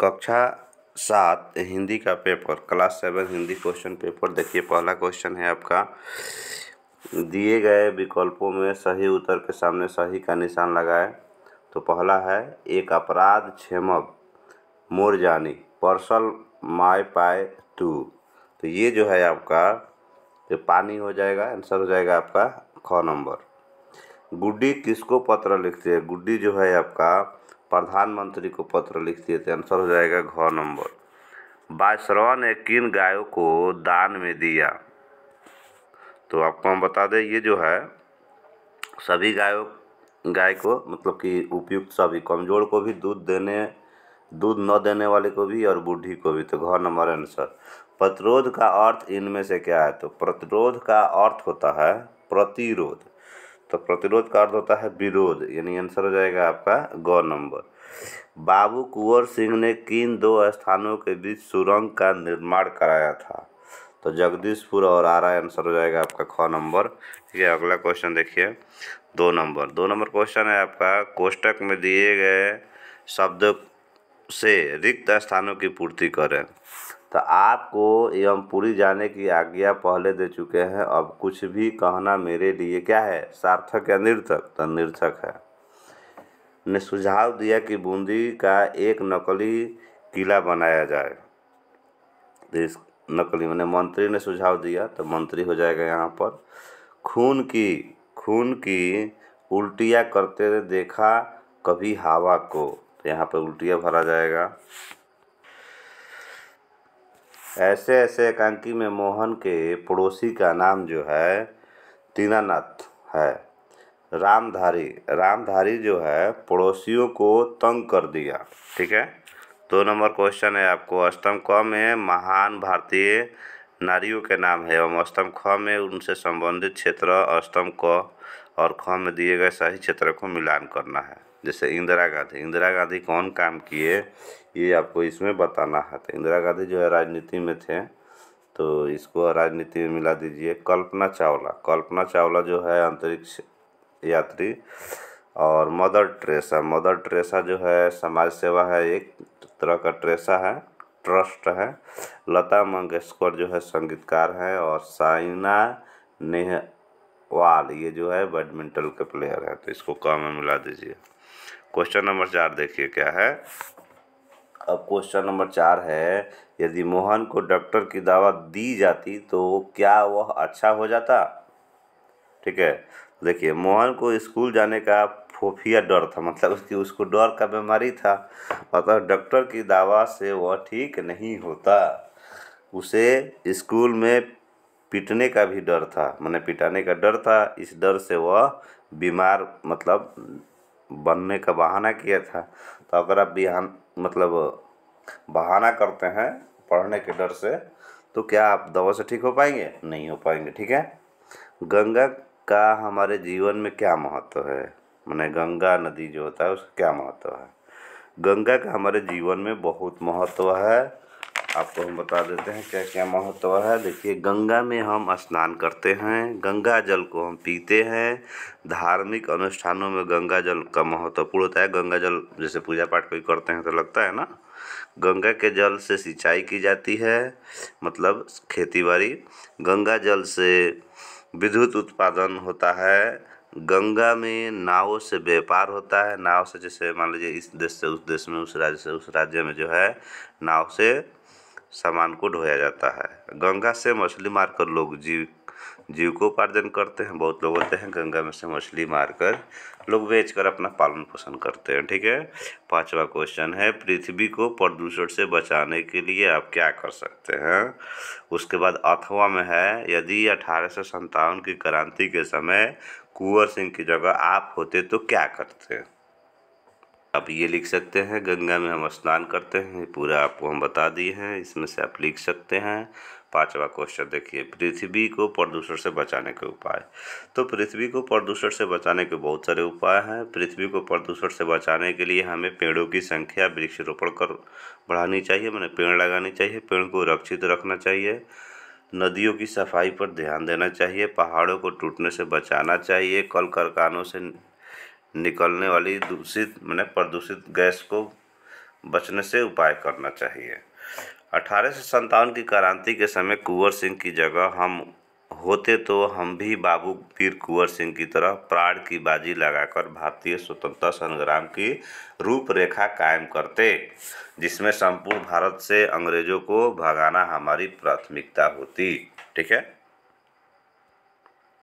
कक्षा सात हिंदी का paper class seven Hindi question paper देखिए पहला क्वेश्चन है आपका दिए गए विकल्पों में सही उत्तर के सामने सही का निशान लगाए तो पहला है एक अपराध छेमक मोर जानी पर्सल माय पाए टू तो ये जो है आपका जो पानी हो जाएगा आंसर हो जाएगा आपका ख नंबर गुड्डी किसको पत्र लिखते हैं गुड्डी जो है आपका प्रधानमंत्री को पत्र लिख दिए थे आंसर हो जाएगा घ नंबर बायसरा ने किन गायों को दान में दिया तो आपको हम बता दें ये जो है सभी गायों गाय को मतलब कि उपयुक्त सभी कमज़ोर को भी दूध देने दूध न देने वाले को भी और बूढ़ी को भी तो घर नंबर आंसर प्रतिरोध का अर्थ इनमें से क्या है तो प्रतिरोध का अर्थ होता है प्रतिरोध तो प्रतिरोध का अर्थ होता है विरोध यानी आंसर हो जाएगा आपका गौ नंबर बाबू कुंवर सिंह ने किन दो स्थानों के बीच सुरंग का निर्माण कराया था तो जगदीशपुर और आरा आंसर हो जाएगा आपका ख नंबर ठीक है अगला क्वेश्चन देखिए दो नंबर दो नंबर क्वेश्चन है आपका कोष्टक में दिए गए शब्द से रिक्त स्थानों की पूर्ति करें तो आपको एवं पूरी जाने की आज्ञा पहले दे चुके हैं अब कुछ भी कहना मेरे लिए क्या है सार्थक या निर्थक तो निर्थक है ने सुझाव दिया कि बूंदी का एक नकली किला बनाया जाए तो इस नकली मैंने मंत्री ने सुझाव दिया तो मंत्री हो जाएगा यहाँ पर खून की खून की उल्टियाँ करते देखा कभी हवा को तो यहाँ पर उल्टियाँ भरा जाएगा ऐसे ऐसे एकांकी में मोहन के पड़ोसी का नाम जो है दीनानाथ है रामधारी रामधारी जो है पड़ोसियों को तंग कर दिया ठीक है दो नंबर क्वेश्चन है आपको अष्टम क में महान भारतीय नारियों के नाम है एवं अष्टम ख में उनसे संबंधित क्षेत्र अष्टम क और ख में दिए गए सही क्षेत्र को मिलान करना है जैसे इंदिरा गांधी इंदिरा गांधी कौन काम किए ये आपको इसमें बताना है तो इंदिरा गांधी जो है राजनीति में थे तो इसको राजनीति में मिला दीजिए कल्पना चावला कल्पना चावला जो है अंतरिक्ष यात्री और मदर ट्रेसा मदर ट्रेसा जो है समाज सेवा है एक तरह का ट्रेसा है ट्रस्ट है लता मंगेशकर जो है संगीतकार हैं और साइना नेह वाल ये जो है बैडमिंटन के प्लेयर हैं तो इसको काम में मिला दीजिए क्वेश्चन नंबर चार देखिए क्या है अब क्वेश्चन नंबर चार है यदि मोहन को डॉक्टर की दवा दी जाती तो क्या वह अच्छा हो जाता ठीक है देखिए मोहन को स्कूल जाने का फोफिया डर था मतलब उसकी उसको डर का बीमारी था मतलब डॉक्टर की दवा से वह ठीक नहीं होता उसे स्कूल में पीटने का भी डर था मैंने पिटाने का डर था इस डर से वह बीमार मतलब बनने का बहाना किया था तो अगर आप बिहान मतलब बहाना करते हैं पढ़ने के डर से तो क्या आप दवा से ठीक हो पाएंगे नहीं हो पाएंगे ठीक है गंगा का हमारे जीवन में क्या महत्व है मैंने गंगा नदी जो होता है उसका क्या महत्व है गंगा का हमारे जीवन में बहुत महत्व है आपको हम बता देते हैं क्या क्या महत्व है देखिए गंगा में हम स्नान करते हैं गंगा जल को हम पीते हैं धार्मिक अनुष्ठानों में गंगा जल का महत्वपूर्ण होता है गंगा जल जैसे पूजा पाठ कोई करते हैं तो लगता है ना गंगा के जल से सिंचाई की जाती है मतलब खेती बाड़ी गंगा जल से विद्युत उत्पादन होता है गंगा में नाव से व्यापार होता है नाव से जैसे मान लीजिए इस देश से उस देश में उस राज्य से उस राज्य में जो है नाव से सामान को ढोया जाता है गंगा से मछली मारकर लोग जीव जीव को उपार्जन करते हैं बहुत लोग होते हैं गंगा में से मछली मारकर लोग बेचकर अपना पालन पोषण करते हैं ठीक है पांचवा क्वेश्चन है पृथ्वी को प्रदूषण से बचाने के लिए आप क्या कर सकते हैं उसके बाद अथवा में है यदि अठारह सौ सन्तावन की क्रांति के समय कुंवर सिंह की जगह आप होते तो क्या करते हैं आप ये लिख सकते हैं गंगा में हम स्नान करते हैं पूरा आपको हम बता दिए हैं इसमें से आप लिख सकते हैं पांचवा क्वेश्चन देखिए पृथ्वी को प्रदूषण से बचाने के उपाय तो पृथ्वी को प्रदूषण से बचाने के बहुत सारे उपाय हैं पृथ्वी को प्रदूषण से बचाने के लिए हमें पेड़ों की संख्या वृक्षारोपण कर बढ़ानी चाहिए मैंने पेड़ लगानी चाहिए पेड़ को रक्षित रखना चाहिए नदियों की सफाई पर ध्यान देना चाहिए पहाड़ों को टूटने से बचाना चाहिए कल कारखानों से निकलने वाली दूषित मैंने प्रदूषित गैस को बचने से उपाय करना चाहिए अठारह सौ संतावन की क्रांति के समय कुंवर सिंह की जगह हम होते तो हम भी बाबू पीर कुंवर सिंह की तरह प्राण की बाजी लगाकर भारतीय स्वतंत्रता संग्राम की रूपरेखा कायम करते जिसमें संपूर्ण भारत से अंग्रेजों को भगाना हमारी प्राथमिकता होती ठीक है